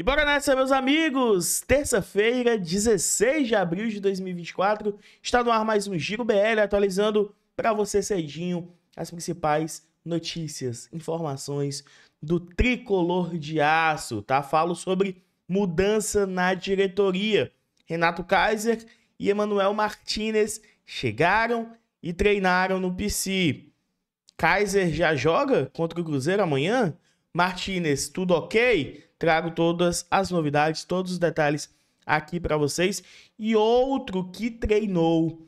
E bora nessa, meus amigos! Terça-feira, 16 de abril de 2024, está no ar mais um Giro BL, atualizando para você cedinho as principais notícias, informações do tricolor de aço, tá? Falo sobre mudança na diretoria. Renato Kaiser e Emanuel Martinez chegaram e treinaram no PC. Kaiser já joga contra o Cruzeiro amanhã? Martinez, tudo ok? trago todas as novidades, todos os detalhes aqui para vocês. E outro que treinou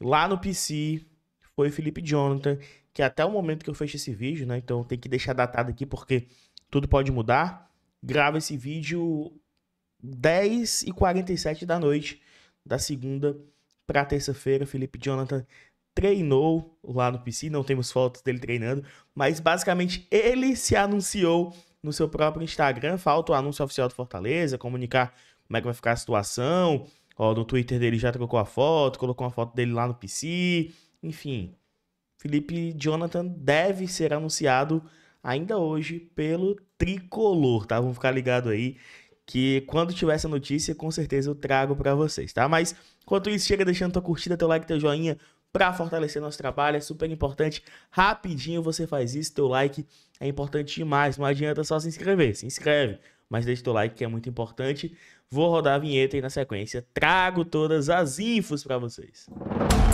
lá no PC foi Felipe Jonathan, que até o momento que eu fecho esse vídeo, né? Então tem que deixar datado aqui porque tudo pode mudar. Grava esse vídeo 10h47 da noite, da segunda para terça-feira. Felipe Jonathan treinou lá no PC, não temos fotos dele treinando, mas basicamente ele se anunciou no seu próprio Instagram, falta o anúncio oficial do Fortaleza, comunicar como é que vai ficar a situação. Ó, no Twitter dele já trocou a foto, colocou uma foto dele lá no PC. Enfim, Felipe Jonathan deve ser anunciado ainda hoje pelo Tricolor, tá? Vamos ficar ligado aí que quando tiver essa notícia, com certeza eu trago para vocês, tá? Mas enquanto isso, chega deixando tua curtida, teu like, teu joinha, para fortalecer nosso trabalho. É super importante. Rapidinho você faz isso. Teu like é importante demais. Não adianta só se inscrever. Se inscreve, mas deixa teu like que é muito importante. Vou rodar a vinheta e na sequência trago todas as infos para vocês. Música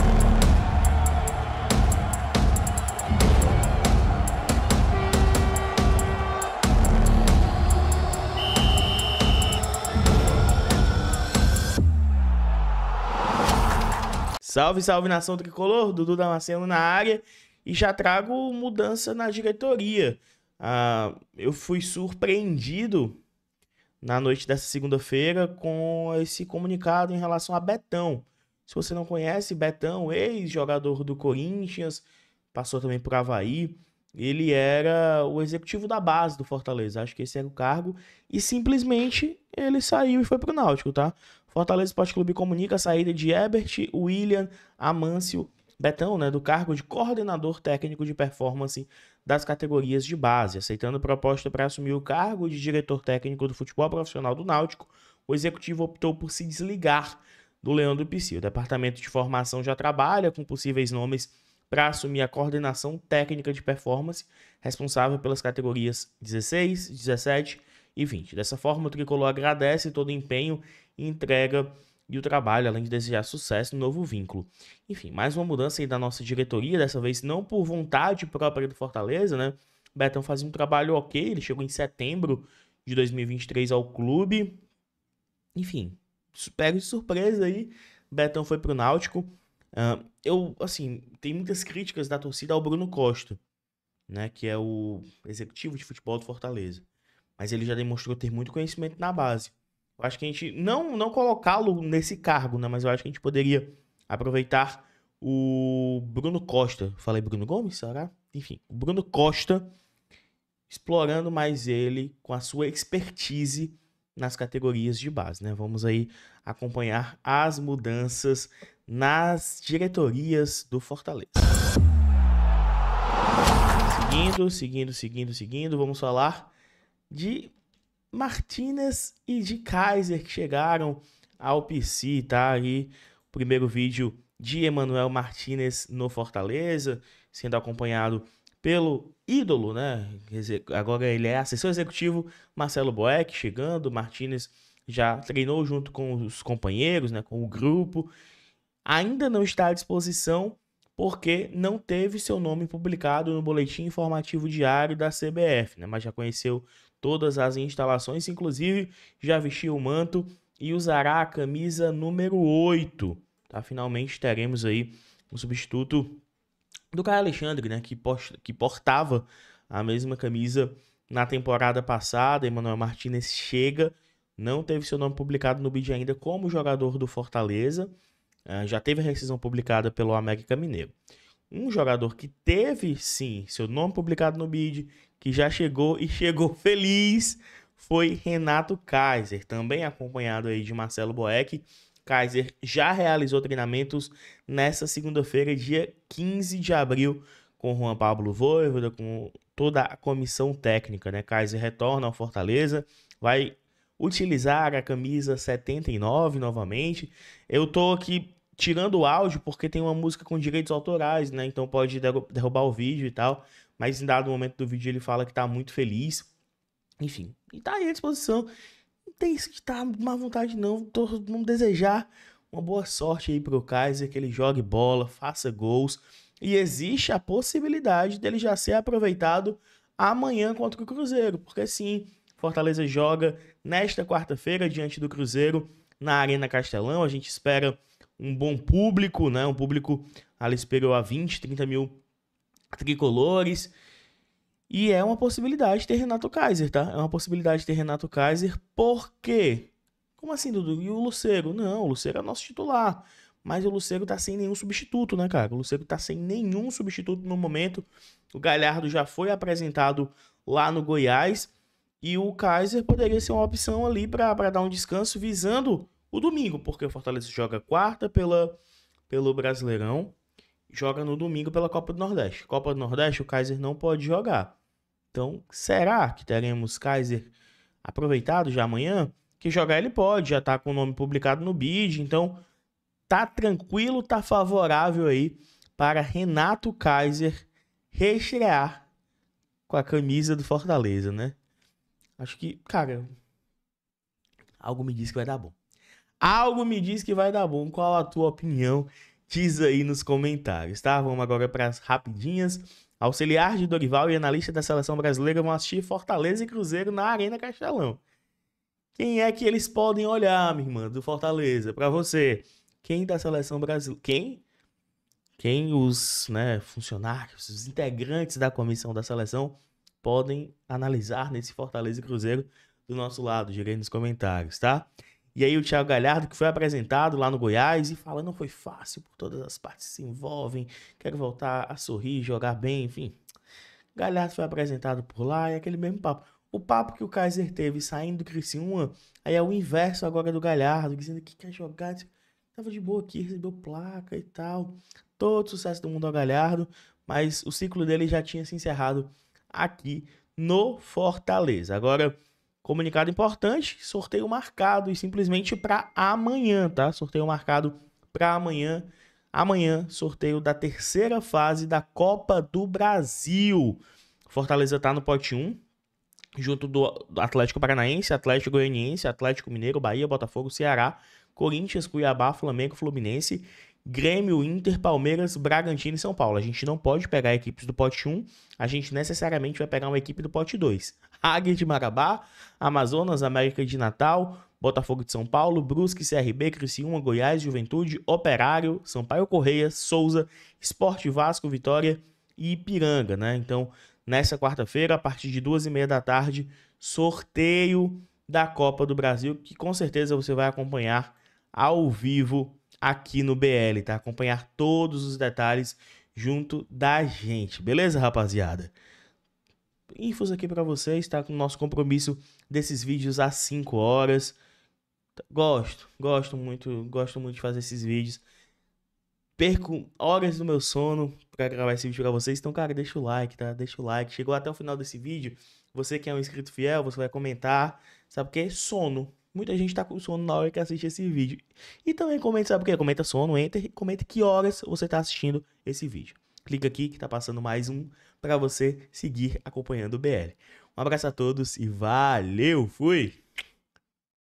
Salve, salve nação tricolor, Dudu Damasceno na área e já trago mudança na diretoria. Ah, eu fui surpreendido na noite dessa segunda-feira com esse comunicado em relação a Betão. Se você não conhece, Betão, ex-jogador do Corinthians, passou também por Havaí. Ele era o executivo da base do Fortaleza, acho que esse era o cargo, e simplesmente ele saiu e foi pro Náutico, tá? Fortaleza Esporte Clube comunica a saída de Ebert, William, Amâncio Betão, né, do cargo de coordenador técnico de performance das categorias de base, aceitando a proposta para assumir o cargo de diretor técnico do futebol profissional do Náutico. O executivo optou por se desligar do Leandro Pici. O departamento de formação já trabalha com possíveis nomes para assumir a coordenação técnica de performance, responsável pelas categorias 16, 17 e 20 Dessa forma, o tricolor agradece todo o empenho e entrega e o trabalho, além de desejar sucesso no novo vínculo. Enfim, mais uma mudança aí da nossa diretoria, dessa vez não por vontade própria do Fortaleza, né? Betão fazia um trabalho ok, ele chegou em setembro de 2023 ao clube. Enfim, pego de surpresa aí, Betão foi pro Náutico. Uh, eu, assim, tem muitas críticas da torcida ao Bruno Costa, né? Que é o executivo de futebol do Fortaleza mas ele já demonstrou ter muito conhecimento na base. Eu acho que a gente não não colocá-lo nesse cargo, né, mas eu acho que a gente poderia aproveitar o Bruno Costa. Falei Bruno Gomes, será? Enfim, o Bruno Costa explorando mais ele com a sua expertise nas categorias de base, né? Vamos aí acompanhar as mudanças nas diretorias do Fortaleza. Seguindo, seguindo, seguindo, seguindo, vamos falar de Martinez e de Kaiser que chegaram ao PC, tá? Aí o primeiro vídeo de Emanuel Martinez no Fortaleza, sendo acompanhado pelo ídolo, né? Agora ele é assessor executivo, Marcelo Boeck chegando, Martinez já treinou junto com os companheiros, né, com o grupo. Ainda não está à disposição porque não teve seu nome publicado no boletim informativo diário da CBF, né? Mas já conheceu todas as instalações, inclusive já vestiu o manto e usará a camisa número 8. Tá? Finalmente teremos aí um substituto do Caio Alexandre, né? Que, post, que portava a mesma camisa na temporada passada. Emanuel Martinez chega, não teve seu nome publicado no BID ainda como jogador do Fortaleza. Ah, já teve a rescisão publicada pelo América Mineiro um jogador que teve, sim, seu nome publicado no BID, que já chegou e chegou feliz, foi Renato Kaiser, também acompanhado aí de Marcelo Boeck. Kaiser já realizou treinamentos nessa segunda-feira, dia 15 de abril, com Juan Pablo Voivoda, com toda a comissão técnica, né? Kaiser retorna ao Fortaleza, vai utilizar a camisa 79 novamente. Eu tô aqui tirando o áudio, porque tem uma música com direitos autorais, né? Então pode derrubar o vídeo e tal. Mas em dado momento do vídeo ele fala que tá muito feliz. Enfim, e tá aí à disposição. Não tem isso que tá má vontade, não. Tô, não desejar uma boa sorte aí pro Kaiser, que ele jogue bola, faça gols. E existe a possibilidade dele já ser aproveitado amanhã contra o Cruzeiro, porque sim, Fortaleza joga nesta quarta-feira diante do Cruzeiro na Arena Castelão. A gente espera um bom público, né? Um público ali esperou a 20, 30 mil tricolores. E é uma possibilidade ter Renato Kaiser, tá? É uma possibilidade ter Renato Kaiser, porque. Como assim, Dudu? E o Lucero? Não, o Lucero é nosso titular. Mas o Lucero tá sem nenhum substituto, né, cara? O Lucero tá sem nenhum substituto no momento. O Galhardo já foi apresentado lá no Goiás. E o Kaiser poderia ser uma opção ali para dar um descanso, visando o domingo, porque o Fortaleza joga quarta pela, pelo Brasileirão, joga no domingo pela Copa do Nordeste. Copa do Nordeste, o Kaiser não pode jogar. Então, será que teremos Kaiser aproveitado já amanhã? Que jogar ele pode, já tá com o nome publicado no bid, então tá tranquilo, tá favorável aí para Renato Kaiser reestrear com a camisa do Fortaleza, né? Acho que, cara, algo me diz que vai dar bom. Algo me diz que vai dar bom. Qual a tua opinião? Diz aí nos comentários, tá? Vamos agora para as rapidinhas. Auxiliar de Dorival e analista da seleção brasileira vão assistir Fortaleza e Cruzeiro na Arena Castelão. Quem é que eles podem olhar, minha irmã, do Fortaleza? Para você, quem da seleção brasileira? Quem? Quem os né, funcionários, os integrantes da comissão da seleção podem analisar nesse Fortaleza e Cruzeiro do nosso lado? Diga aí nos comentários, tá? E aí o Thiago Galhardo, que foi apresentado lá no Goiás e fala, não foi fácil, por todas as partes se envolvem, quero voltar a sorrir, jogar bem, enfim. Galhardo foi apresentado por lá e aquele mesmo papo. O papo que o Kaiser teve saindo do Criciúma, aí é o inverso agora do Galhardo, dizendo que quer jogar, tava de boa aqui, recebeu placa e tal. Todo sucesso do mundo ao Galhardo, mas o ciclo dele já tinha se encerrado aqui no Fortaleza. Agora Comunicado importante, sorteio marcado e simplesmente para amanhã, tá? Sorteio marcado para amanhã. Amanhã, sorteio da terceira fase da Copa do Brasil. Fortaleza tá no pote 1, junto do Atlético Paranaense, Atlético Goianiense, Atlético Mineiro, Bahia, Botafogo, Ceará, Corinthians, Cuiabá, Flamengo, Fluminense Grêmio, Inter, Palmeiras, Bragantino e São Paulo. A gente não pode pegar equipes do pote 1, a gente necessariamente vai pegar uma equipe do pote 2. Águia de Marabá, Amazonas, América de Natal, Botafogo de São Paulo, Brusque, CRB, Criciúma, Goiás, Juventude, Operário, Sampaio Correia, Souza, Esporte Vasco, Vitória e Ipiranga, né? Então, nessa quarta-feira, a partir de duas e meia da tarde, sorteio da Copa do Brasil, que com certeza você vai acompanhar ao vivo aqui no BL, tá? Acompanhar todos os detalhes junto da gente, beleza, rapaziada? Infos aqui para vocês, tá? Com o nosso compromisso desses vídeos às 5 horas. Gosto, gosto muito, gosto muito de fazer esses vídeos. Perco horas do meu sono para gravar esse vídeo para vocês. Então, cara, deixa o like, tá? Deixa o like. Chegou até o final desse vídeo. Você que é um inscrito fiel, você vai comentar. Sabe o que? Sono. Muita gente tá com sono na hora que assiste esse vídeo. E também comenta, sabe o que? Comenta sono, enter, comenta que horas você tá assistindo esse vídeo. Clica aqui que tá passando mais um para você seguir acompanhando o BL. Um abraço a todos e valeu, fui!